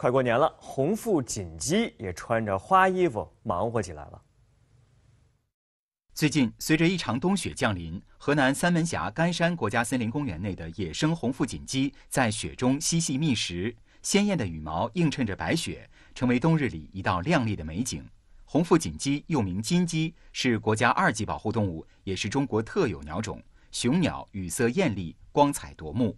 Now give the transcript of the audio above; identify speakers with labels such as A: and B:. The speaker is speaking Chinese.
A: 快过年了，红腹锦鸡也穿着花衣服忙活起来了。最近，随着一场冬雪降临，河南三门峡甘山国家森林公园内的野生红腹锦鸡在雪中嬉戏觅食，鲜艳的羽毛映衬着白雪，成为冬日里一道亮丽的美景。红腹锦鸡又名金鸡，是国家二级保护动物，也是中国特有鸟种。雄鸟羽色艳丽，光彩夺目。